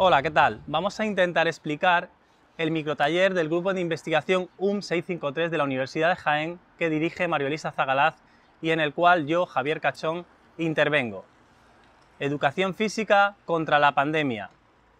Hola, ¿qué tal? Vamos a intentar explicar el microtaller del grupo de investigación UM653 de la Universidad de Jaén que dirige Mario Elisa Zagalaz y en el cual yo, Javier Cachón, intervengo. Educación física contra la pandemia,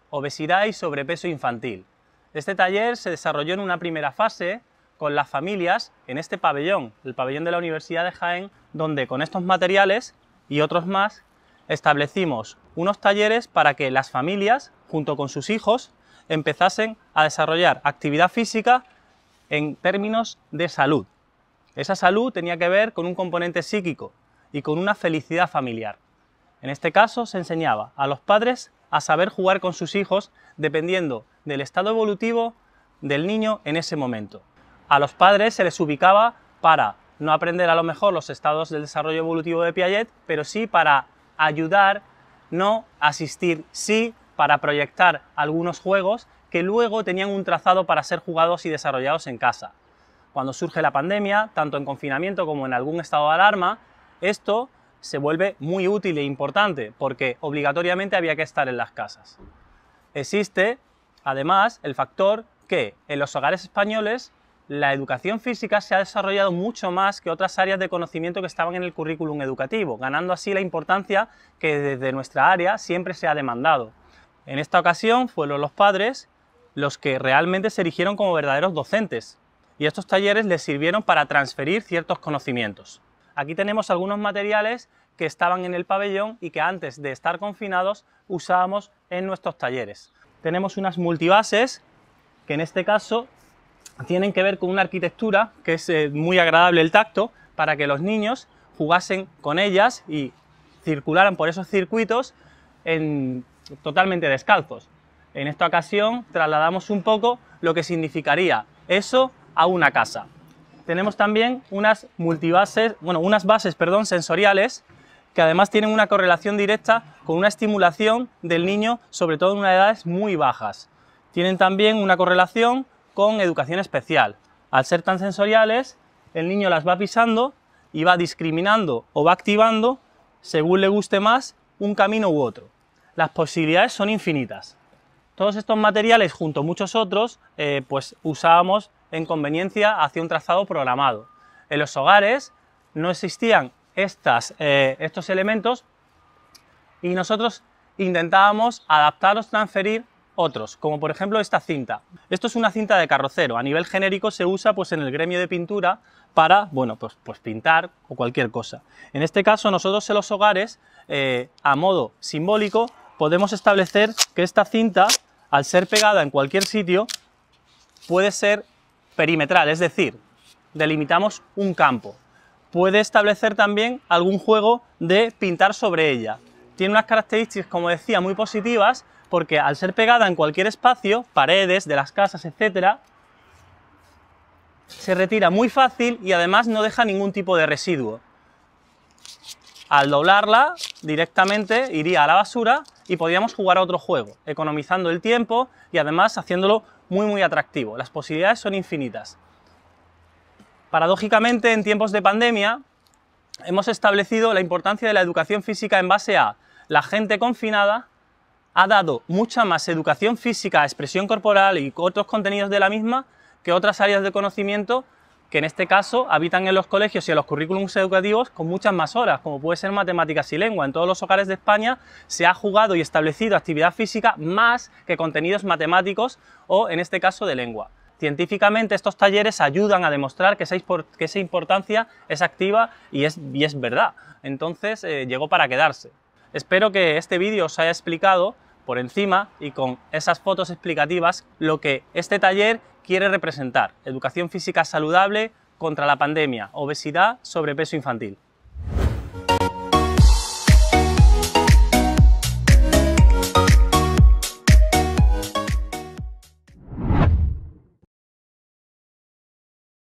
obesidad y sobrepeso infantil. Este taller se desarrolló en una primera fase con las familias en este pabellón, el pabellón de la Universidad de Jaén, donde con estos materiales y otros más establecimos unos talleres para que las familias, junto con sus hijos, empezasen a desarrollar actividad física en términos de salud. Esa salud tenía que ver con un componente psíquico y con una felicidad familiar. En este caso se enseñaba a los padres a saber jugar con sus hijos dependiendo del estado evolutivo del niño en ese momento. A los padres se les ubicaba para no aprender a lo mejor los estados del desarrollo evolutivo de Piaget, pero sí para ayudar, no asistir. Sí, para proyectar algunos juegos que luego tenían un trazado para ser jugados y desarrollados en casa. Cuando surge la pandemia, tanto en confinamiento como en algún estado de alarma, esto se vuelve muy útil e importante porque obligatoriamente había que estar en las casas. Existe, además, el factor que en los hogares españoles la educación física se ha desarrollado mucho más que otras áreas de conocimiento que estaban en el currículum educativo, ganando así la importancia que desde nuestra área siempre se ha demandado. En esta ocasión fueron los padres los que realmente se erigieron como verdaderos docentes, y estos talleres les sirvieron para transferir ciertos conocimientos. Aquí tenemos algunos materiales que estaban en el pabellón y que antes de estar confinados usábamos en nuestros talleres. Tenemos unas multibases que en este caso tienen que ver con una arquitectura que es eh, muy agradable el tacto para que los niños jugasen con ellas y circularan por esos circuitos en, totalmente descalzos. En esta ocasión trasladamos un poco lo que significaría eso a una casa. Tenemos también unas multibases, bueno, unas bases, perdón, sensoriales que además tienen una correlación directa con una estimulación del niño, sobre todo en unas edades muy bajas. Tienen también una correlación con educación especial. Al ser tan sensoriales, el niño las va pisando y va discriminando o va activando, según le guste más, un camino u otro. Las posibilidades son infinitas. Todos estos materiales, junto a muchos otros, eh, pues usábamos en conveniencia hacia un trazado programado. En los hogares no existían estas, eh, estos elementos y nosotros intentábamos adaptarlos, transferir otros, como por ejemplo esta cinta. Esto es una cinta de carrocero, a nivel genérico se usa pues en el gremio de pintura para, bueno, pues, pues pintar o cualquier cosa. En este caso nosotros en los hogares, eh, a modo simbólico, podemos establecer que esta cinta, al ser pegada en cualquier sitio, puede ser perimetral, es decir, delimitamos un campo. Puede establecer también algún juego de pintar sobre ella. Tiene unas características, como decía, muy positivas, porque al ser pegada en cualquier espacio, paredes, de las casas, etc., se retira muy fácil y además no deja ningún tipo de residuo. Al doblarla directamente iría a la basura y podríamos jugar a otro juego, economizando el tiempo y además haciéndolo muy muy atractivo. Las posibilidades son infinitas. Paradójicamente, en tiempos de pandemia, hemos establecido la importancia de la educación física en base a la gente confinada ha dado mucha más educación física, expresión corporal y otros contenidos de la misma que otras áreas de conocimiento que en este caso habitan en los colegios y en los currículums educativos con muchas más horas, como puede ser matemáticas y lengua. En todos los hogares de España se ha jugado y establecido actividad física más que contenidos matemáticos o, en este caso, de lengua. Científicamente estos talleres ayudan a demostrar que esa, importancia es activa y es, verdad. Entonces eh, llegó para quedarse. Espero que este vídeo os haya explicado por encima y con esas fotos explicativas lo que este taller quiere representar, educación física saludable contra la pandemia, obesidad, sobrepeso infantil.